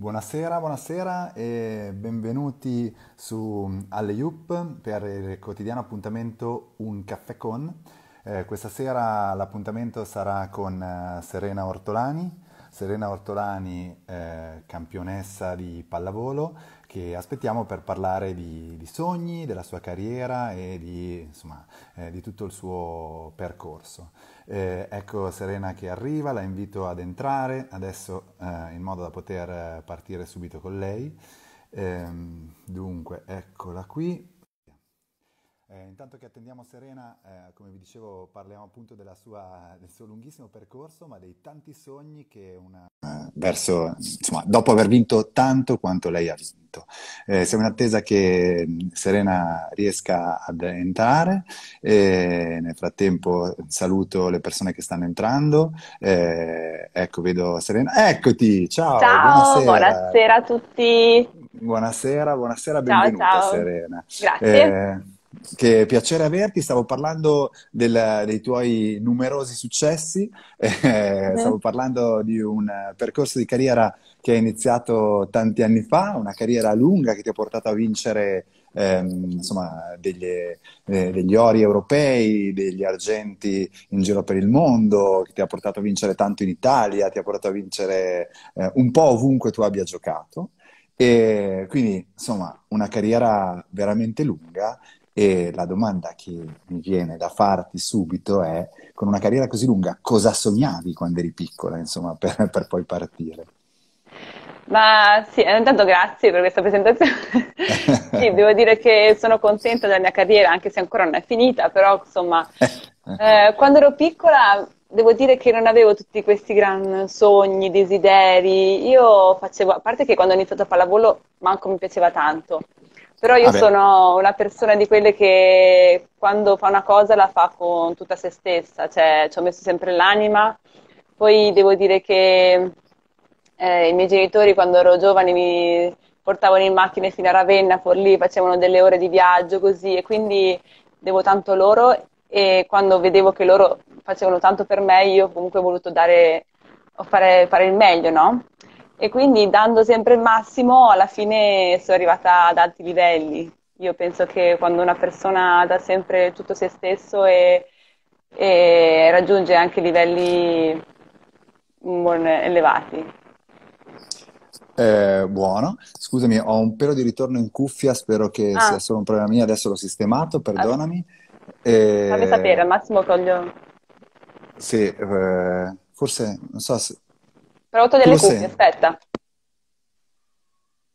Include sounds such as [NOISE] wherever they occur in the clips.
Buonasera, buonasera e benvenuti su Alle Alleyup per il quotidiano appuntamento Un caffè con. Eh, questa sera l'appuntamento sarà con eh, Serena Ortolani, Serena Ortolani eh, campionessa di pallavolo che aspettiamo per parlare di, di sogni, della sua carriera e di, insomma, eh, di tutto il suo percorso. Eh, ecco Serena che arriva, la invito ad entrare adesso eh, in modo da poter eh, partire subito con lei. Ehm, dunque, eccola qui. Eh, intanto che attendiamo Serena, eh, come vi dicevo, parliamo appunto sua, del suo lunghissimo percorso, ma dei tanti sogni che una verso, insomma, dopo aver vinto tanto quanto lei ha vinto. Eh, siamo in attesa che mm, Serena riesca ad entrare, eh, nel frattempo saluto le persone che stanno entrando, eh, ecco vedo Serena, eccoti, ciao, ciao buonasera. buonasera a tutti. Buonasera, buonasera, benvenuta ciao, Serena. Grazie. Eh, che piacere averti, stavo parlando del, dei tuoi numerosi successi, [LAUGHS] eh, mhm. stavo parlando di un percorso di carriera che è iniziato tanti anni fa, una carriera lunga che ti ha portato a vincere ehm, insomma, degli, eh, degli, ori europei, degli argenti in giro per il mondo, che ti ha portato a vincere tanto in Italia, ti ha portato a vincere eh, un po' ovunque tu abbia giocato. E quindi, insomma, una carriera veramente lunga e la domanda che mi viene da farti subito è, con una carriera così lunga, cosa sognavi quando eri piccola, insomma, per, per poi partire? Ma sì, eh, intanto grazie per questa presentazione. [LAUGHS] sì, devo dire che sono contenta della mia carriera, anche se ancora non è finita, però insomma, [LAUGHS] eh, quando ero piccola devo dire che non avevo tutti questi gran sogni, desideri. Io facevo, a parte che quando ho iniziato a pallavolo manco mi piaceva tanto. Però io Vabbè. sono una persona di quelle che quando fa una cosa la fa con tutta se stessa, cioè ci ho messo sempre l'anima. Poi devo dire che eh, i miei genitori quando ero giovane mi portavano in macchina fino a Ravenna, Forlì, facevano delle ore di viaggio così e quindi devo tanto loro e quando vedevo che loro facevano tanto per me io comunque ho voluto dare, fare, fare il meglio, no? e quindi dando sempre il massimo alla fine sono arrivata ad alti livelli. Io penso che quando una persona dà sempre tutto se stesso e, e raggiunge anche livelli mm, elevati. Eh, buono, scusami, ho un pelo di ritorno in cuffia, spero che ah. sia solo un problema mio, adesso l'ho sistemato, perdonami. Allora. Eh... Fammi sapere, al massimo coglio. Sì, eh, forse, non so se Provo a togliere cuffie, aspetta.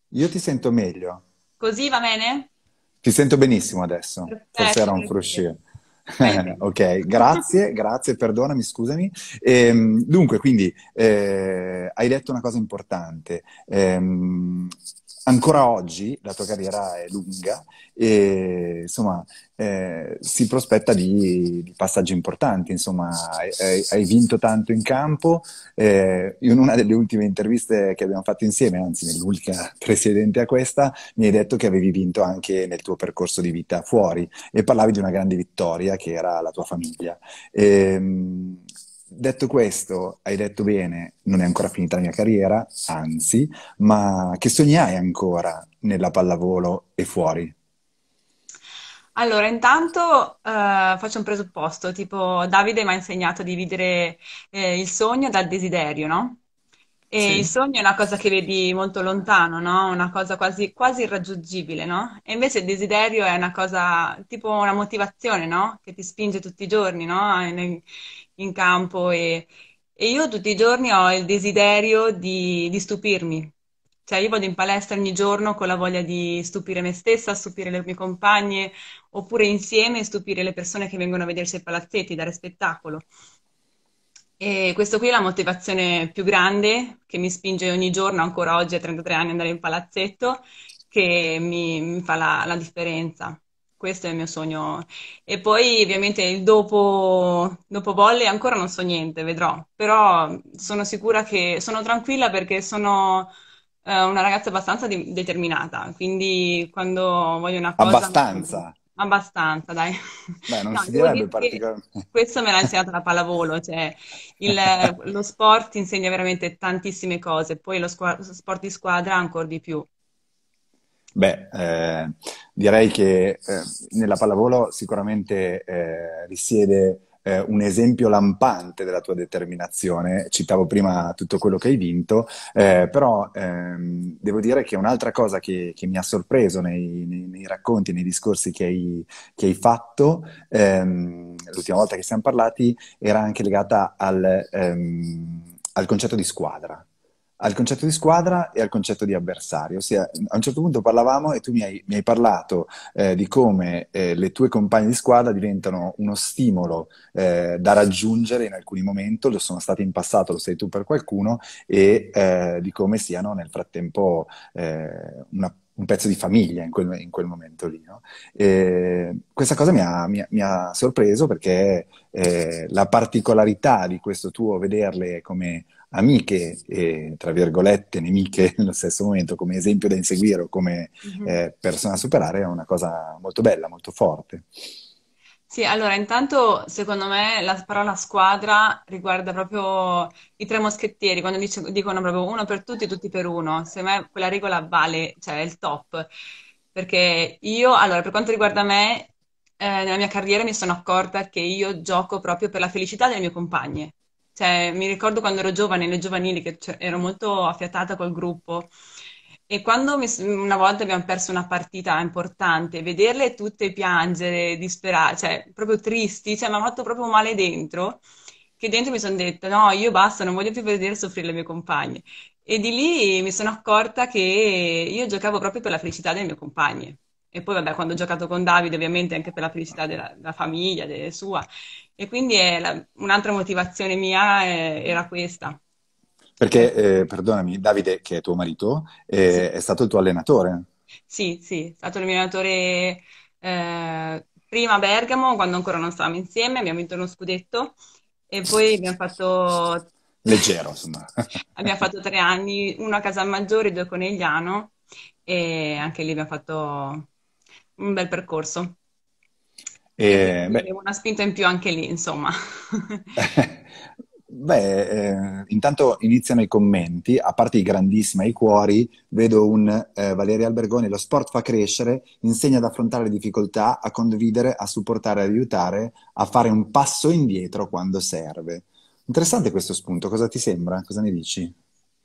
Io ti sento meglio. Così va bene? Ti sento benissimo adesso. Perfetto. Eh, Forse era un fruscio. [LAUGHS] [LAUGHS] ok, grazie, grazie, perdonami, scusami. Ehm, dunque, quindi eh, hai detto una cosa importante. Ehm, ancora oggi la tua carriera è lunga e insomma eh, si prospetta di, di, passaggi importanti, insomma hai, hai vinto tanto in campo, eh, in una delle ultime interviste che abbiamo fatto insieme, anzi nell'ultima [LAUGHS] precedente a questa, mi hai detto che avevi vinto anche nel tuo percorso di vita fuori e parlavi di una grande vittoria che era la tua famiglia. E, ehm, Detto questo, hai detto bene, non è ancora finita la mia carriera, anzi, ma che sogni hai ancora nella pallavolo e fuori? Allora, intanto eh, faccio un presupposto, tipo Davide mi ha insegnato a dividere eh, il sogno dal desiderio, no? E sì. il sogno è una cosa che vedi molto lontano, no? Una cosa quasi, quasi irraggiungibile, no? E invece il desiderio è una cosa, tipo una motivazione, no? Che ti spinge tutti i giorni, no? in campo e, e, io tutti i giorni ho il desiderio di, di, stupirmi. Cioè io vado in palestra ogni giorno con la voglia di stupire me stessa, stupire le mie compagne, oppure insieme stupire le persone che vengono a vederci ai palazzetti, dare spettacolo. E questa qui è la motivazione più grande che mi spinge ogni giorno, ancora oggi a 33 anni, andare in palazzetto, che mi, mi fa la, la differenza questo è il mio sogno. E poi ovviamente il dopo, dopo volle ancora non so niente, vedrò, però sono sicura che sono tranquilla perché sono eh, una ragazza abbastanza di- determinata, quindi quando voglio una cosa... Abbastanza? Abbastanza, dai. Beh, non no, si direbbe particolarmente. Questo me l'ha insegnata la pallavolo, cioè il, lo sport insegna veramente tantissime cose, poi lo squa- sport di squadra ancora di più. Beh, eh, direi che eh, nella pallavolo sicuramente eh, risiede eh, un esempio lampante della tua determinazione. Citavo prima tutto quello che hai vinto, eh, però ehm, devo dire che un'altra cosa che, che mi ha sorpreso nei, nei, nei, racconti, nei discorsi che hai, che hai fatto, ehm, l'ultima volta che siamo parlati, era anche legata al, ehm, al concetto di squadra al concetto di squadra e al concetto di avversario. Ossia, a un certo punto parlavamo e tu mi hai, mi hai parlato eh, di come eh, le tue compagne di squadra diventano uno stimolo eh, da raggiungere in alcuni momenti, lo sono state in passato, lo sei tu per qualcuno, e eh, di come siano nel frattempo eh, una, un pezzo di famiglia in quel, in quel momento lì. No? questa cosa mi ha, mi, mi ha sorpreso perché eh, la particolarità di questo tuo vederle come amiche e, tra virgolette, nemiche [LAUGHS] nello stesso momento, come esempio da inseguire o come mm-hmm. eh, persona a superare, è una cosa molto bella, molto forte. Sì, allora intanto secondo me la parola squadra riguarda proprio i tre moschettieri, quando dice, dicono proprio uno per tutti, e tutti per uno. Secondo me quella regola vale, cioè è il top. Perché io, allora, per quanto riguarda me, eh, nella mia carriera mi sono accorta che io gioco proprio per la felicità delle mie compagne. Cioè, mi ricordo quando ero giovane, le giovanili, che ero molto affiatata col gruppo. E quando mi, una volta abbiamo perso una partita importante, vederle tutte piangere, disperate, cioè proprio tristi, cioè, mi ha fatto proprio male dentro, che dentro mi sono detta, no, io basta, non voglio più vedere soffrire le mie compagne. E di lì mi sono accorta che io giocavo proprio per la felicità delle mie compagne. E poi, vabbè, quando ho giocato con Davide, ovviamente anche per la felicità della, della famiglia, della sua. E quindi la, un'altra motivazione mia è, eh, era questa. Perché, eh, perdonami, Davide, che è tuo marito, eh, sì. è stato il tuo allenatore? Sì, sì, è stato il mio allenatore eh, prima a Bergamo, quando ancora non stavamo insieme, abbiamo vinto uno scudetto e poi abbiamo fatto... Leggero, insomma. [LAUGHS] abbiamo fatto tre anni, uno a Casa Maggiore, due a Conegliano e anche lì abbiamo fatto un bel percorso. E, eh, eh, beh, una spinta in più anche lì, insomma. [LAUGHS] beh, eh, intanto iniziano i commenti, a parte i grandissimi, i cuori, vedo un eh, Valerio Albergoni, lo sport fa crescere, insegna ad affrontare le difficoltà, a condividere, a supportare, ad aiutare, a fare un passo indietro quando serve. Interessante questo spunto, cosa ti sembra? Cosa ne dici?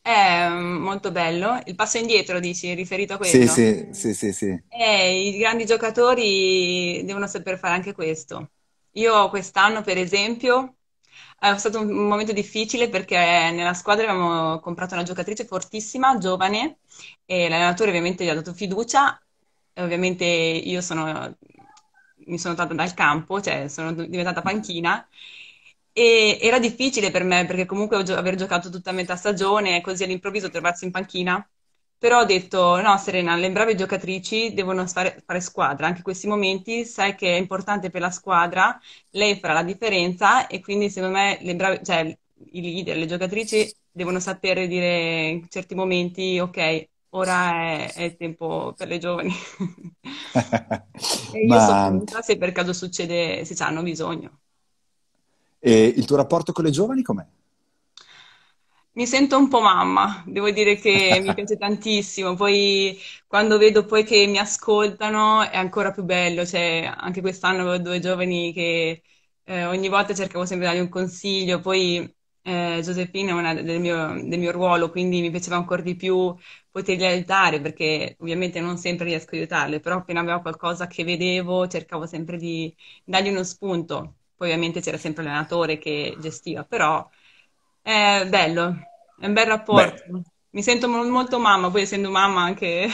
È mm, molto bello. Il passo indietro, dici, riferito a questo? Sì, sì, sì, sì. sì. Eh, I grandi giocatori devono saper fare anche questo. Io quest'anno, per esempio, eh, è stato un momento difficile perché nella squadra abbiamo comprato una giocatrice fortissima, giovane, e l'allenatore ovviamente gli ha dato fiducia. Ovviamente io sono, mi sono tolta dal campo, cioè sono diventata panchina e era difficile per me perché comunque gio- aver giocato tutta metà stagione e così all'improvviso trovarsi in panchina. Però ho detto, no Serena, le brave giocatrici devono fare, fare squadra, anche in questi momenti sai che è importante per la squadra, lei farà la differenza e quindi secondo me le brave, cioè i leader, le giocatrici devono sapere dire in certi momenti, ok, ora è, è il tempo per le giovani. [LAUGHS] e io Ma... so se per caso succede, se hanno bisogno. E il tuo rapporto con le giovani com'è? mi sento un po' mamma, devo dire che mi [LAUGHS] piace tantissimo, poi quando vedo poi che mi ascoltano è ancora più bello, cioè, anche quest'anno avevo due giovani che eh, ogni volta cercavo sempre di dargli un consiglio, poi eh, Giuseppina è una del mio, del mio, ruolo, quindi mi piaceva ancora di più poterli aiutare perché ovviamente non sempre riesco a aiutarle, però appena avevo qualcosa che vedevo cercavo sempre di dargli uno spunto poi ovviamente c'era sempre l'allenatore che gestiva, però è bello, è un bel rapporto. Beh. Mi sento molto mamma, poi essendo mamma anche...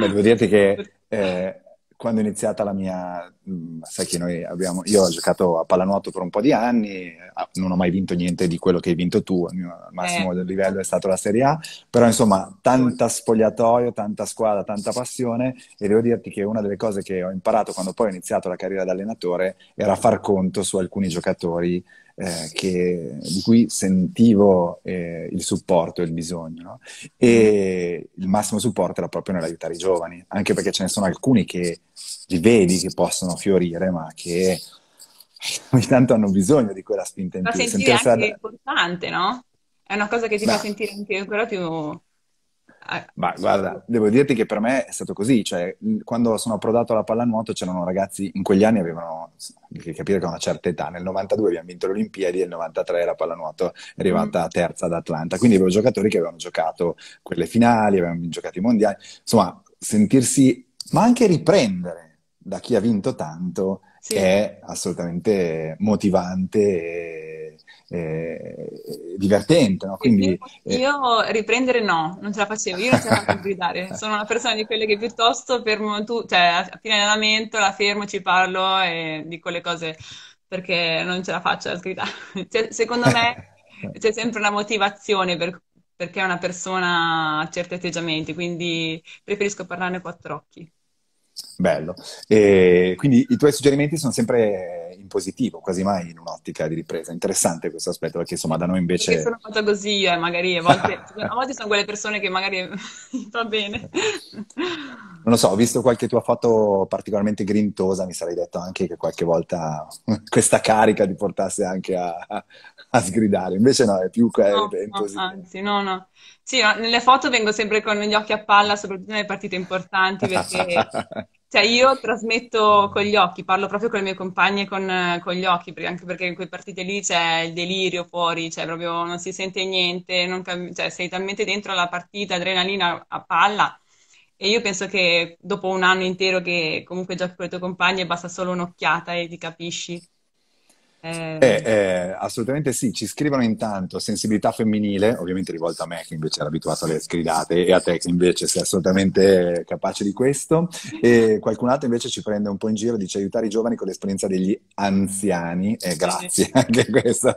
Beh, devo dirti che [LAUGHS] eh, quando è iniziata la mia, mm, sai che noi abbiamo, io ho giocato a pallanuoto per un po' di anni, ah, non ho mai vinto niente di quello che hai vinto tu, il mio massimo eh. livello è stato la Serie A, però insomma tanta spogliatoio, tanta squadra, tanta passione e devo dirti che una delle cose che ho imparato quando poi ho iniziato la carriera da allenatore era far conto su alcuni giocatori eh, che, di cui sentivo eh, il supporto e il bisogno. No? E mm. il massimo supporto era proprio nell'aiutare i giovani, anche perché ce ne sono alcuni che li vedi che possono fiorire, ma che [LAUGHS] ogni tanto hanno bisogno di quella spinta in più. Ma sentire anche da... importante, no? È una cosa che ti Beh. fa sentire anche ancora più ma ah, guarda, devo dirti che per me è stato così, cioè quando sono approdato alla pallanuoto c'erano ragazzi, in quegli anni avevano, devi capire che a una certa età, nel 92 abbiamo vinto le Olimpiadi e nel 93 la pallanuoto è arrivata mm. terza ad Atlanta, quindi avevo giocatori che avevano giocato quelle finali, avevano giocato i mondiali, insomma sentirsi, ma anche riprendere da chi ha vinto tanto sì. è assolutamente motivante e eh, divertente. No? Quindi, eh... io riprendere no, non ce la facevo, io non ce la faccio [LAUGHS] gridare, sono una persona di quelle che piuttosto fermo tu, cioè a fine allenamento la fermo, ci parlo e dico le cose perché non ce la faccio a gridare. [LAUGHS] Cioè, secondo me [LAUGHS] c'è sempre una motivazione per, perché una persona ha certi atteggiamenti, quindi preferisco parlarne quattro occhi. Bello. E quindi i tuoi suggerimenti sono sempre in positivo, quasi mai in un'ottica di ripresa. Interessante questo aspetto, perché insomma da noi invece... Perché sono fatto così io, eh, magari a volte, [LAUGHS] a volte, sono quelle persone che magari [LAUGHS] va bene. Non lo so, ho visto qualche tua foto particolarmente grintosa, mi sarei detto anche che qualche volta [LAUGHS] questa carica ti portasse anche a, a sgridare, invece no, è più no, è no, anzi, no, no. Sì, nelle foto vengo sempre con gli occhi a palla, soprattutto nelle partite importanti, perché [LAUGHS] cioè, io trasmetto con gli occhi, parlo proprio con le mie compagne con, con gli occhi, perché, anche perché in quelle partite lì c'è il delirio fuori, cioè proprio non si sente niente, cam- cioè, sei talmente dentro la partita, adrenalina a palla, e io penso che dopo un anno intero che comunque giochi con le tue compagne basta solo un'occhiata e ti capisci. Eh... Eh, eh, assolutamente sì, ci scrivono intanto sensibilità femminile, ovviamente rivolta a me che invece era abituato alle sgridate e a te che invece sei assolutamente capace di questo e qualcun altro invece ci prende un po' in giro, dice aiutare i giovani con l'esperienza degli anziani e eh, grazie anche questo.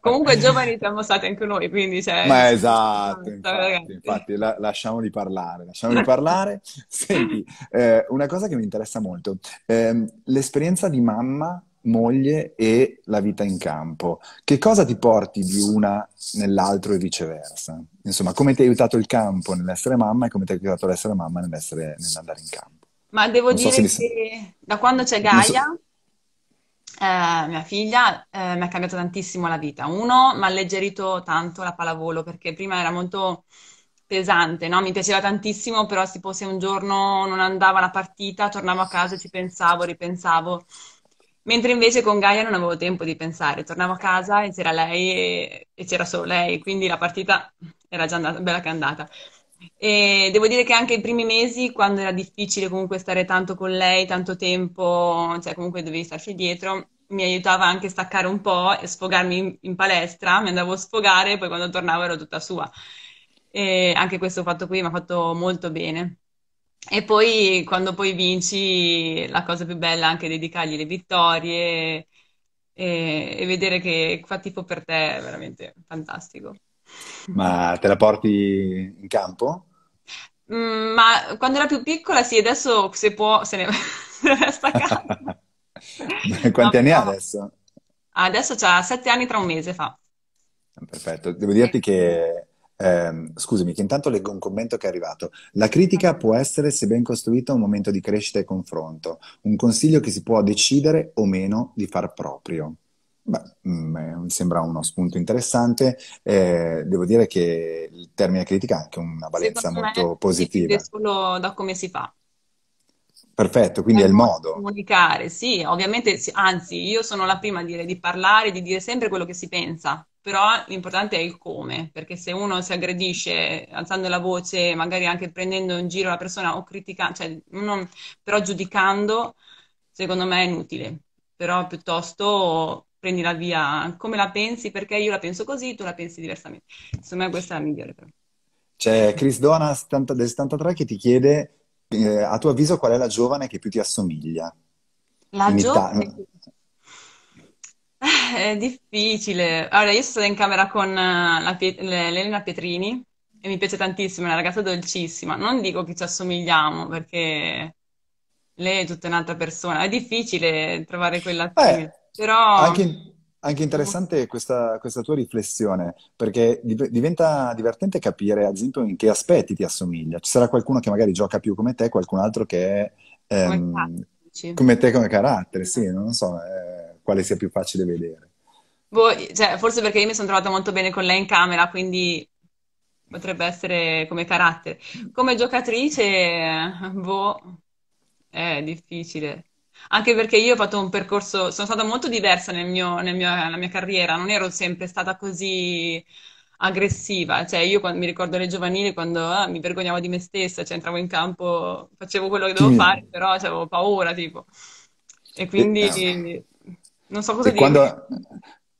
Comunque giovani siamo stati anche noi, quindi cioè... Ma esatto, infatti, infatti la, lasciamoli parlare, lasciamoli parlare. [LAUGHS] Senti, eh, una cosa che mi interessa molto, ehm, l'esperienza di mamma moglie e la vita in campo. Che cosa ti porti di una nell'altro e viceversa? Insomma, come ti ha aiutato il campo nell'essere mamma e come ti ha aiutato l'essere mamma nell'andare in campo? Ma devo so dire se... che da quando c'è Gaia, so... eh, mia figlia, eh, mi ha cambiato tantissimo la vita. Uno, mi ha alleggerito tanto la pallavolo perché prima era molto pesante, no? Mi piaceva tantissimo, però tipo, se un giorno non andava la partita, tornavo a casa e ci pensavo, ripensavo Mentre invece con Gaia non avevo tempo di pensare, tornavo a casa e c'era lei e, e c'era solo lei, quindi la partita era già andata, bella che è andata. E devo dire che anche i primi mesi, quando era difficile comunque stare tanto con lei, tanto tempo, cioè comunque dovevi starci dietro, mi aiutava anche a staccare un po' e sfogarmi in, in, palestra, mi andavo a sfogare e poi quando tornavo ero tutta sua. E anche questo fatto qui mi ha fatto molto bene. E poi quando poi vinci, la cosa più bella è anche dedicargli le vittorie e, e vedere che fa tipo per te è veramente fantastico. Ma te la porti in campo? Mm, ma quando era più piccola, sì, adesso se può se ne, [LAUGHS] se resta a casa. [LAUGHS] Quanti anni ha no. adesso? Adesso ha sette anni tra un mese fa. Ah, perfetto, devo dirti che Ehm, scusami, che intanto leggo un commento che è arrivato. La critica può essere, se ben costruita, un momento di crescita e confronto, un consiglio che si può decidere o meno di far proprio. Beh, mi mm, sembra uno spunto interessante. Eh, devo dire che il termine critica ha anche una valenza Secondo molto positiva. Dipende solo da come si fa. Perfetto, quindi è, è il modo. Comunicare, sì, ovviamente, anzi, io sono la prima a dire di parlare, di dire sempre quello che si pensa, però l'importante è il come, perché se uno si aggredisce alzando la voce, magari anche prendendo in giro la persona o criticando, cioè uno, però giudicando, secondo me è inutile, però piuttosto prendi la via come la pensi, perché io la penso così, tu la pensi diversamente. Insomma, questa è la migliore però. C'è Chris Dona del 73 che ti chiede, eh, a tuo avviso, qual è la giovane che più ti assomiglia? La giovane? Ita- [LAUGHS] È difficile. Allora, io sono in camera con eh, la Pie- l'Elena Pietrini e mi piace tantissimo, è una ragazza dolcissima. Non dico che ci assomigliamo perché lei è tutta un'altra persona. È difficile trovare quella simile, però... Anche, anche interessante questa, questa, tua riflessione, perché div- diventa divertente capire, ad esempio, in che aspetti ti assomiglia. Ci sarà qualcuno che magari gioca più come te, qualcun altro che è... Ehm, come, te come carattere, sì, non so. È eh quale sia più facile vedere. Boh, cioè, forse perché io mi sono trovata molto bene con lei in camera, quindi potrebbe essere come carattere. Come giocatrice, boh, è difficile. Anche perché io ho fatto un percorso, sono stata molto diversa nel mio, nel mio, nella mia carriera, non ero sempre stata così aggressiva, cioè io quando, mi ricordo le giovanili quando ah, mi vergognavo di me stessa, cioè entravo in campo, facevo quello che dovevo mm. fare, però cioè, avevo paura tipo. E quindi eh, non so cosa dire. Quando...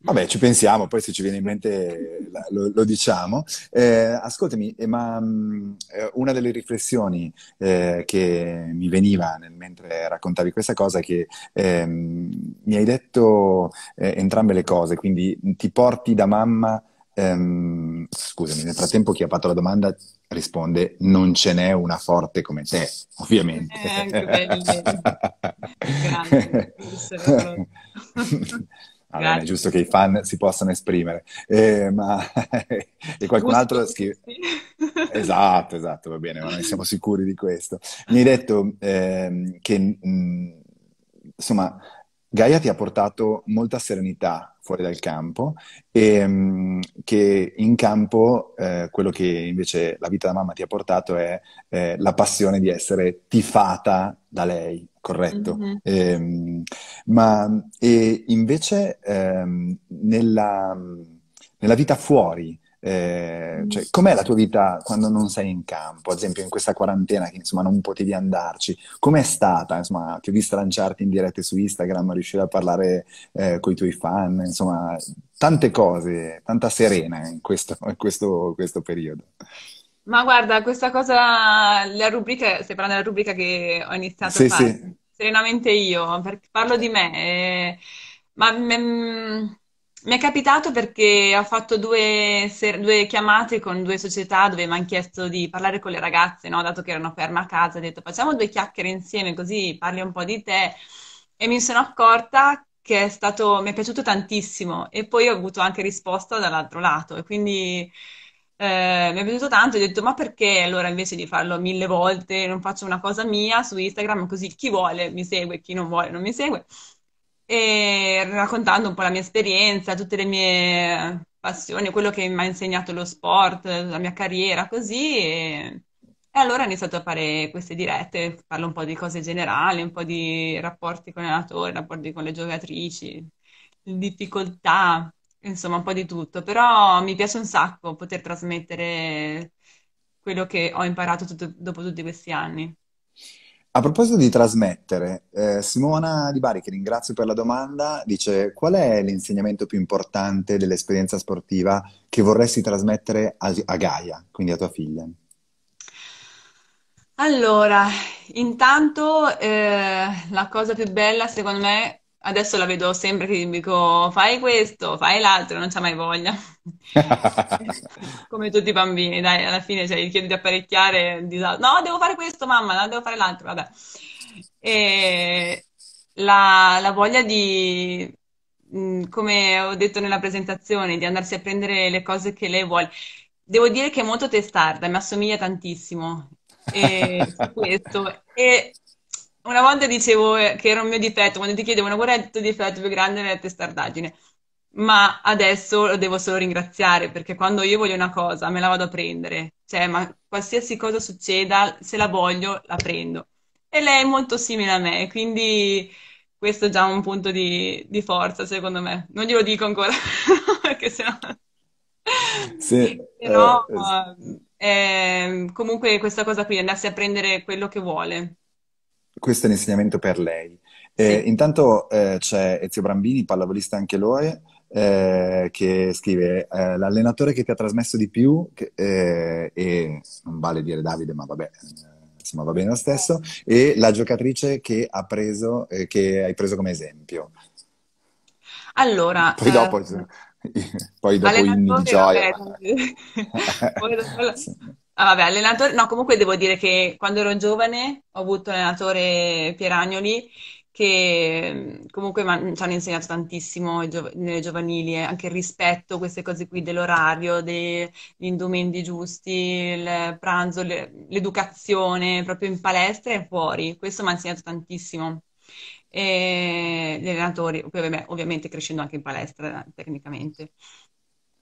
Vabbè, ci pensiamo, poi se ci viene in mente lo, lo diciamo. Eh, ascoltami, eh, ma mm, eh, una delle riflessioni eh, che mi veniva nel, mentre raccontavi questa cosa è che eh, mi hai detto eh, entrambe le cose, quindi ti porti da mamma, ehm, scusami, nel frattempo chi ha fatto la domanda risponde non ce n'è una forte come te, ovviamente. Eh, anche Grande, allora, [LAUGHS] [LAUGHS] è giusto che i fan si possano esprimere, eh, ma [LAUGHS] e qualcun altro scrive. Esatto, esatto, va bene, ma noi siamo sicuri di questo. Mi hai detto eh, che mh, mm, insomma Gaia ti ha portato molta serenità fuori dal campo e ehm, che in campo eh, quello che invece la vita da mamma ti ha portato è eh, la passione di essere tifata da lei, corretto? Mm-hmm. E, ehm, ma e invece um, nella, nella, vita fuori eh, cioè, com'è la tua vita quando non sei in campo? Ad esempio in questa quarantena che insomma non potevi andarci, com'è stata? Insomma, ti ho visto lanciarti in diretta su Instagram, riuscire a parlare eh, con i tuoi fan, insomma, tante cose, tanta serena in questo, in questo, questo periodo. Ma guarda, questa cosa, la rubrica, stai parlando della rubrica che ho iniziato sì, a fare, sì. serenamente io, parlo di me, eh, ma... Me, mm, mi è capitato perché ho fatto due, ser- due, chiamate con due società dove mi hanno chiesto di parlare con le ragazze, no? dato che erano ferma a casa, ho detto facciamo due chiacchiere insieme così parli un po' di te e mi sono accorta che è stato, mi è piaciuto tantissimo e poi ho avuto anche risposta dall'altro lato e quindi eh, mi è piaciuto tanto ho detto ma perché allora invece di farlo mille volte non faccio una cosa mia su Instagram così chi vuole mi segue, chi non vuole non mi segue e raccontando un po' la mia esperienza, tutte le mie passioni, quello che mi ha insegnato lo sport, la mia carriera, così. E, e allora ho iniziato a fare queste dirette, parlo un po' di cose generali, un po' di rapporti con l'allenatore, rapporti con le giocatrici, difficoltà, insomma un po' di tutto. Però mi piace un sacco poter trasmettere quello che ho imparato tutto, dopo tutti questi anni. A proposito di trasmettere, eh, Simona Di Bari, che ringrazio per la domanda, dice qual è l'insegnamento più importante dell'esperienza sportiva che vorresti trasmettere a, a Gaia, quindi a tua figlia? Allora, intanto eh, la cosa più bella secondo me Adesso la vedo sempre che dico fai questo, fai l'altro, non c'ha mai voglia. [LAUGHS] Come tutti i bambini, dai, alla fine cioè, gli chiedi di apparecchiare, disa- no, devo fare questo mamma, no, devo fare l'altro, vabbè. E la, la voglia di, mm, come ho detto nella presentazione, di andarsi a prendere le cose che lei vuole. Devo dire che è molto testarda, mi assomiglia tantissimo. E, [LAUGHS] questo. E una volta dicevo che era un mio difetto, quando ti chiedevano qual è il tuo difetto più grande era la testardaggine, ma adesso lo devo solo ringraziare perché quando io voglio una cosa me la vado a prendere, cioè ma qualsiasi cosa succeda, se la voglio la prendo. E lei è molto simile a me, quindi questo è già un punto di, di forza secondo me. Non glielo dico ancora [LAUGHS] perché sennò... Sì, [LAUGHS] Però, eh, eh, comunque questa cosa qui, andarsi a prendere quello che vuole questo è l'insegnamento per lei. Eh, sì. Intanto eh, c'è Ezio Brambini, pallavolista anche lui, eh, che scrive eh, l'allenatore che ti ha trasmesso di più, che, eh, e non vale dire Davide, ma vabbè, eh, insomma va bene lo stesso, e la giocatrice che, ha preso, che hai preso come esempio. Allora, poi dopo, [LAUGHS] poi dopo in Joy. Volevo, Ah, vabbè, allenatore, no, comunque devo dire che quando ero giovane ho avuto l'allenatore Pieragnoli che mm, comunque ci hanno insegnato tantissimo nelle giovanili, eh, anche il rispetto, queste cose qui dell'orario, degli indumenti giusti, il pranzo, l'educazione proprio in palestra e fuori. Questo mi ha insegnato tantissimo. E gli allenatori, ovviamente crescendo anche in palestra tecnicamente.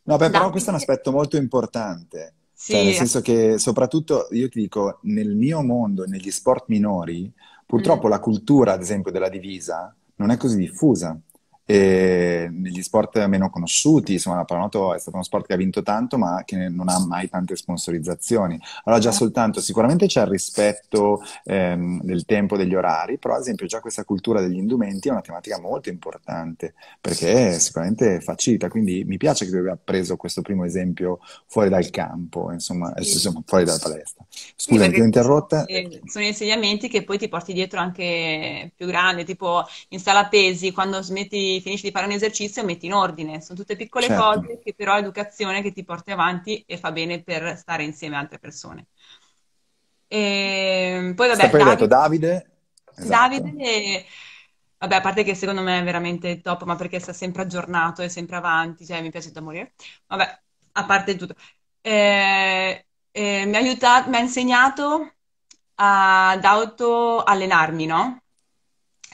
No, beh, però questo è un aspetto molto importante sì. Cioè, nel senso che soprattutto, io ti dico, nel mio mondo, negli sport minori, purtroppo mm. la cultura, ad esempio, della divisa non è così diffusa eh, negli sport meno conosciuti, insomma la pallanuoto è stato uno sport che ha vinto tanto ma che non ha mai tante sponsorizzazioni. Allora già eh. soltanto sicuramente c'è il rispetto ehm, del tempo, degli orari, però ad esempio già questa cultura degli indumenti è una tematica molto importante perché sicuramente facilita, quindi mi piace che tu abbia preso questo primo esempio fuori dal campo, insomma, eh, sì. insomma fuori dalla palestra. Scusa, sì, ti ho interrotta. Sono insegnamenti che poi ti porti dietro anche più grande, tipo in sala pesi, quando smetti finisci di fare un esercizio e metti in ordine. Sono tutte piccole certo. cose che però l'educazione che ti porti avanti e fa bene per stare insieme a altre persone. E ehm, poi vabbè, Davide, detto Davide. Esatto. Davide Vabbè, a parte che secondo me è veramente top, ma perché sta sempre aggiornato e sempre avanti, cioè mi piace da morire. Vabbè, a parte tutto. Eh, eh, mi, ha aiutato, mi ha insegnato ad autoallenarmi, no?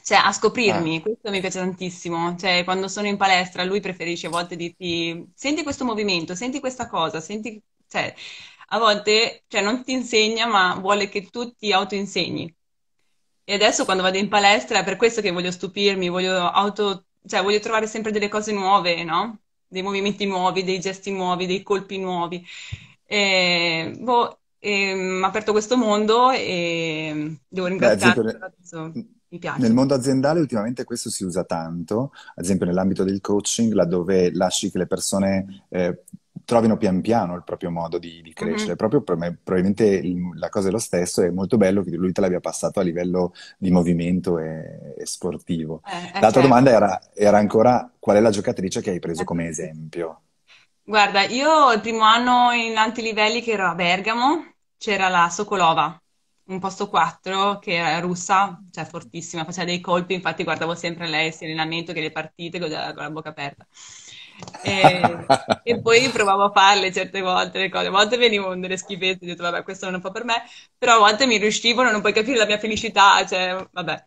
cioè a scoprirmi, eh. questo mi piace tantissimo, cioè quando sono in palestra lui preferisce a volte dirti senti questo movimento, senti questa cosa, senti, cioè a volte cioè, non ti insegna ma vuole che tu ti autoinsegni. E adesso quando vado in palestra è per questo che voglio stupirmi, voglio, auto, cioè, voglio trovare sempre delle cose nuove, no? Dei movimenti nuovi, dei gesti nuovi, dei colpi nuovi. E, boh, e, mi ha aperto questo mondo e devo ringraziare. ringraziarlo. Mi piace. Nel mondo aziendale ultimamente questo si usa tanto, ad esempio nell'ambito del coaching, laddove lasci che le persone eh, trovino pian piano il proprio modo di, di crescere. Uh-huh. Proprio probabilmente la cosa è lo stesso, è molto bello che lui te l'abbia passato a livello di movimento e, e sportivo. Eh, eh L'altra certo. domanda era, era, ancora qual è la giocatrice che hai preso eh. come esempio? Guarda, io il primo anno in alti livelli che ero a Bergamo c'era la Sokolova, un posto 4 che è russa, cioè fortissima, faceva dei colpi, infatti guardavo sempre lei sia allenamento che le partite con la, con la bocca aperta. E, [LAUGHS] e, poi provavo a farle certe volte le cose, a volte venivo con delle schifezze, ho detto vabbè questo non è un po' per me, però a volte mi riuscivano, non puoi capire la mia felicità, cioè vabbè.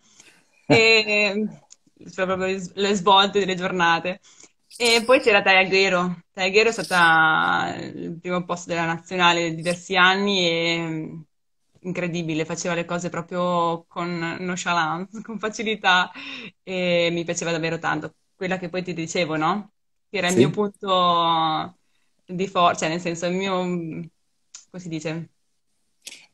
E, [LAUGHS] cioè proprio le svolte delle giornate. E poi c'era Taya Guerrero. Taya Guerrero è stata il primo posto della nazionale di diversi anni e incredibile, faceva le cose proprio con nonchalance, [LAUGHS] con facilità e mi piaceva davvero tanto. Quella che poi ti dicevo, no? Che era sì. il mio punto di forza, cioè nel senso il mio, come si dice,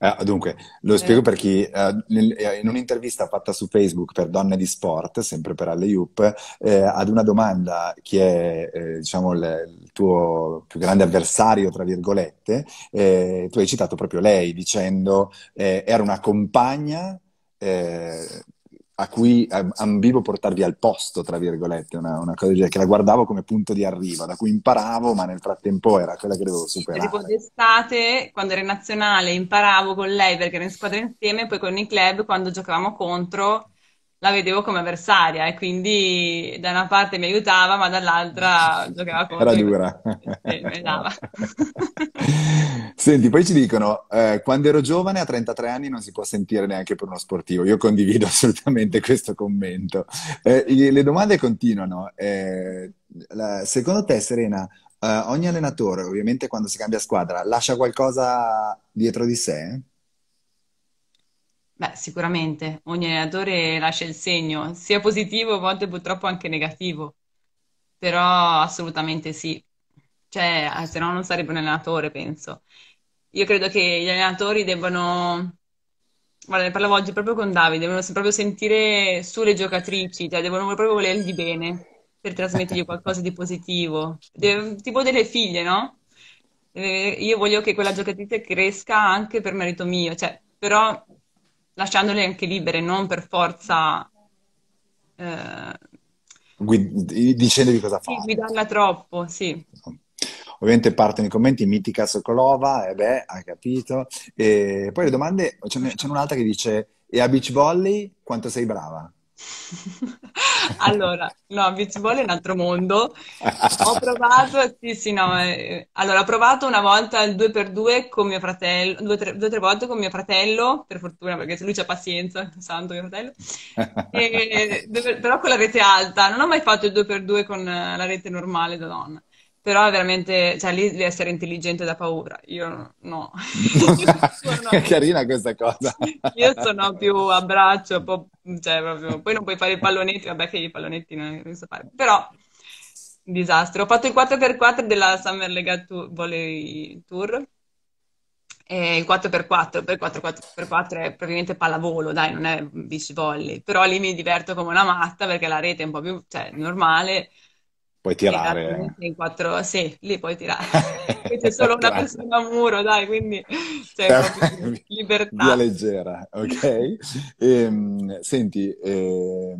eh, dunque, lo eh. spiego per chi, eh, eh, in un'intervista fatta su Facebook per Donne di Sport, sempre per alle IUP, eh, ad una domanda chi è, eh, diciamo, il, il tuo più grande avversario, tra virgolette, tu hai citato proprio lei dicendo era una compagna eh, a cui ambivo portarvi al posto, tra virgolette, una, una cosa che la guardavo come punto di arrivo, da cui imparavo, ma nel frattempo era quella che dovevo superare. E Tipo d'estate, quando ero in nazionale, imparavo con lei perché ero in squadra insieme, poi con i club, quando giocavamo contro, la vedevo come avversaria e quindi da una parte mi aiutava, ma dall'altra giocava contro. Era dura. [LAUGHS] Senti, poi ci dicono, eh, quando ero giovane a 33 anni non si può sentire neanche per uno sportivo. Io condivido [LAUGHS] assolutamente questo commento. Eh, le domande continuano. Eh, la, secondo te, Serena, eh, ogni allenatore, ovviamente quando si cambia squadra, lascia qualcosa dietro di sé? Beh, sicuramente ogni allenatore lascia il segno, sia positivo, a volte purtroppo anche negativo, però assolutamente sì. Cioè, ah, se no non sarebbe un allenatore, penso. Io credo che gli allenatori debbano Guarda, ne parlavo oggi proprio con Davide, devono proprio sentire sulle giocatrici, cioè devono proprio volergli bene per trasmettergli [LAUGHS] qualcosa di positivo, De- tipo delle figlie, no? Eh, io voglio che quella giocatrice cresca anche per merito mio, cioè, però lasciandole anche libere, non per forza... Eh... Guid- dicendovi cosa fare. Sì, guidarla troppo, sì. Ovviamente partono i commenti, mitica Sokolova, e eh beh, hai capito. E poi le domande, c'è, un'altra che dice, e a beach volley quanto sei brava? [LAUGHS] allora, no, beach volley è un altro mondo. Ho provato, sì, sì, no. Eh, allora, ho provato una volta il 2x2 con mio fratello, due o tre, tre, volte con mio fratello, per fortuna, perché lui c'ha pazienza, [LAUGHS] santo mio fratello. E, [LAUGHS] però con la rete alta. Non ho mai fatto il 2x2 con eh, la rete normale da donna però è veramente, cioè lì devi essere intelligente da paura, io no. [LAUGHS] È carina questa cosa. [LAUGHS] io sono più abbraccio, po', cioè proprio, poi non puoi fare i pallonetti, vabbè che i pallonetti non li so fare, però disastro. Ho fatto il 4x4 della Summer League tu- Volley Tour, e il 4x4, per 4x4 è probabilmente pallavolo, dai, non è beach volley, però lì mi diverto come una matta perché la rete è un po' più, cioè, normale, puoi tirare. Esatto, in quattro, sì, lì puoi tirare. [LAUGHS] c'è solo una esatto. persona a muro, dai, quindi c'è cioè, eh, [LAUGHS] libertà. Via leggera, ok? [LAUGHS] E, ehm, senti, eh,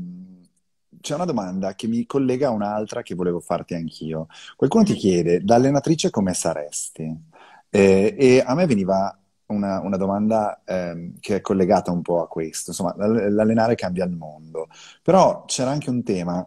c'è una domanda che mi collega a un'altra che volevo farti anch'io. Qualcuno ti mm-hmm. chiede, da allenatrice come saresti? Eh, e a me veniva una, una, domanda ehm, che è collegata un po' a questo, insomma, l'allenare cambia il mondo, però c'era anche un tema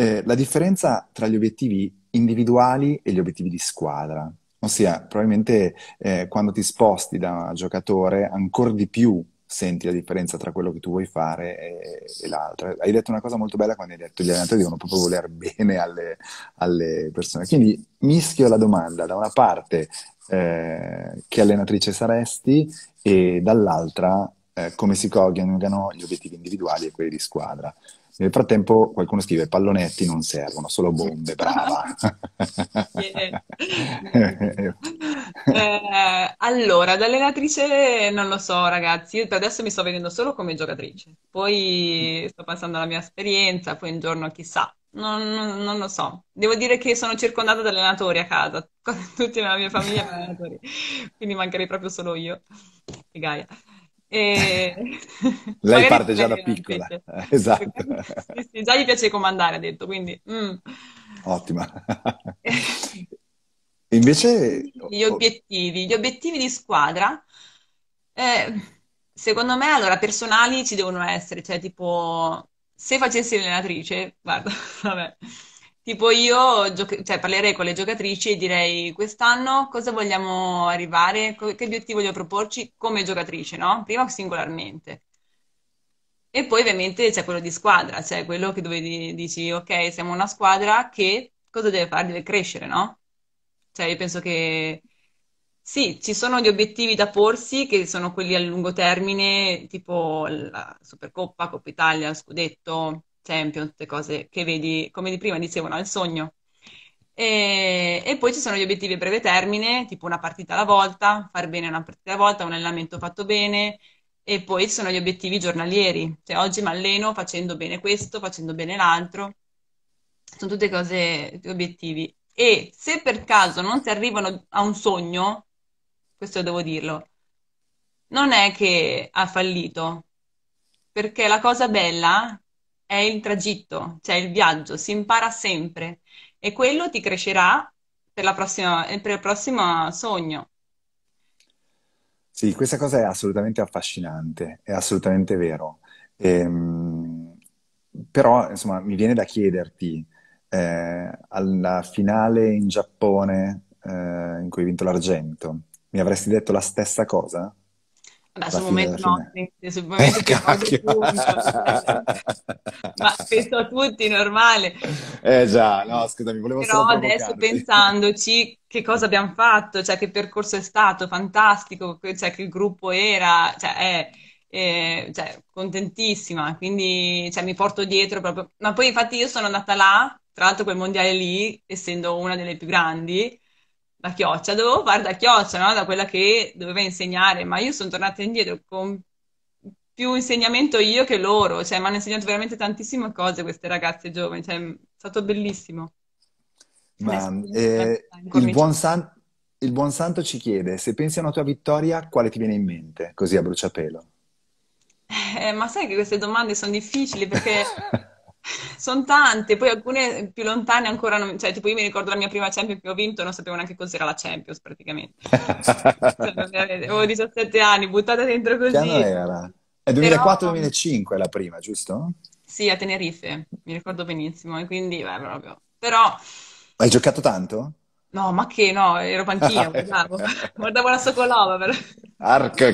eh, la differenza tra gli obiettivi individuali e gli obiettivi di squadra. Ossia, probabilmente eh, quando ti sposti da giocatore ancora di più senti la differenza tra quello che tu vuoi fare e, e, l'altro. Hai detto una cosa molto bella quando hai detto che gli allenatori devono proprio voler [LAUGHS] bene alle, alle persone. Quindi mischio la domanda, da una parte eh, che allenatrice saresti e dall'altra eh, come si coniugano gli obiettivi individuali e quelli di squadra. Nel frattempo qualcuno scrive pallonetti non servono, solo bombe, brava. eh, allora, da allenatrice non lo so ragazzi, io per adesso mi sto vedendo solo come giocatrice, poi sto passando la mia esperienza, poi un giorno chissà, non, non, non, lo so. Devo dire che sono circondata da allenatori a casa, [LAUGHS] tutti nella mia famiglia sono allenatori, quindi mancherei proprio solo io e Gaia. E... [LAUGHS] Lei parte già da piccola, eh, esatto. Sì, sì, già gli piace comandare, ha detto, quindi... Mm. Ottima. [LAUGHS] Invece... Gli oh, obiettivi, gli obiettivi di squadra, eh, secondo me, allora, personali ci devono essere, cioè tipo, se facessi l'allenatrice, guarda, [LAUGHS] vabbè, Tipo io gioca- cioè, parlerei con le giocatrici e direi quest'anno cosa vogliamo arrivare, co- che obiettivo voglio proporci come giocatrice, no? Prima singolarmente. E poi ovviamente c'è quello di squadra, cioè quello che dove dici ok, siamo una squadra che cosa deve fare? Deve crescere, no? Cioè io penso che sì, ci sono gli obiettivi da porsi che sono quelli a lungo termine, tipo la Supercoppa, Coppa Italia, Scudetto, Champions, tutte cose che vedi, come di prima dicevo, no? sogno. E, e, poi ci sono gli obiettivi a breve termine, tipo una partita alla volta, far bene una partita alla volta, un allenamento fatto bene, e poi ci sono gli obiettivi giornalieri, cioè oggi mi alleno facendo bene questo, facendo bene l'altro, sono tutte cose, obiettivi. E se per caso non si arrivano a un sogno, questo devo dirlo, non è che ha fallito, perché la cosa bella è il tragitto, cioè il viaggio, si impara sempre e quello ti crescerà per, la prossima, eh, per il prossimo sogno. Sì, questa cosa è assolutamente affascinante, è assolutamente vero. Ehm, però, insomma, mi viene da chiederti, eh, alla finale in Giappone eh, in cui hai vinto l'argento, mi avresti detto la stessa cosa? Adesso, al momento no, sul momento eh, che penso a tutti, normale. Eh già, no, scusami, volevo Però adesso pensandoci che cosa abbiamo fatto, cioè che percorso è stato, fantastico, cioè che gruppo era, cioè, è, è, cioè contentissima, quindi cioè, mi porto dietro proprio. Ma poi infatti io sono andata là, tra l'altro quel mondiale lì, essendo una delle più grandi, la chioccia, dovevo fare da chioccia, no? da quella che doveva insegnare, ma io sono tornata indietro con più insegnamento io che loro, cioè mi hanno insegnato veramente tantissime cose queste ragazze giovani, cioè, è stato bellissimo. Ma, eh, il, buon san- il, buon santo ci chiede, se pensi a una tua vittoria, quale ti viene in mente, così a bruciapelo? Eh, ma sai che queste domande sono difficili perché [LAUGHS] sono tante, poi alcune più lontane ancora, non... cioè tipo io mi ricordo la mia prima Champions che ho vinto, non sapevo neanche cos'era la Champions praticamente. [LAUGHS] Cioè, avevo 17 anni, buttata dentro così. Che anno era? È 2004-2005 la prima, giusto? Sì, a Tenerife, mi ricordo benissimo, e quindi, beh, proprio. Però... Hai giocato tanto? No, ma che no, ero panchina, [LAUGHS] guardavo, [LAUGHS] guardavo la Sokolova. Per... Arco, [LAUGHS]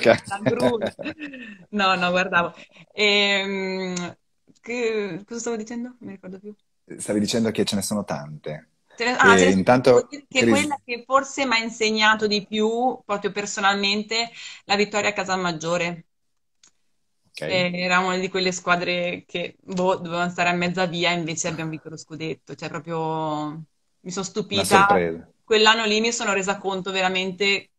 No, no, guardavo. E, ehm, che... cosa stavo dicendo? Non mi ricordo più. Stavi dicendo che ce ne sono tante. Ne... Ah, e intanto... Che quella che forse mi ha insegnato di più, proprio personalmente, la vittoria a Casa Maggiore, Okay. Eravamo una di quelle squadre che boh, dovevano stare a mezza via, invece abbiamo vinto lo scudetto. Cioè, proprio mi sono stupita. Quell'anno lì mi sono resa conto veramente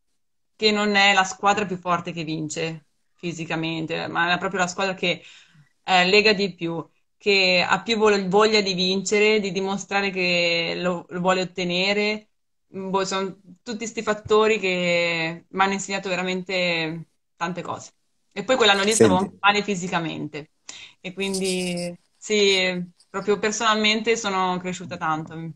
che non è la squadra più forte che vince fisicamente, ma è proprio la squadra che eh, lega di più, che ha più voglia di vincere, di dimostrare che lo, lo vuole ottenere. Boh, sono tutti questi fattori che mi hanno insegnato veramente tante cose. E poi quell'anno lì stavo anche male fisicamente. E quindi sì, proprio personalmente sono cresciuta tanto.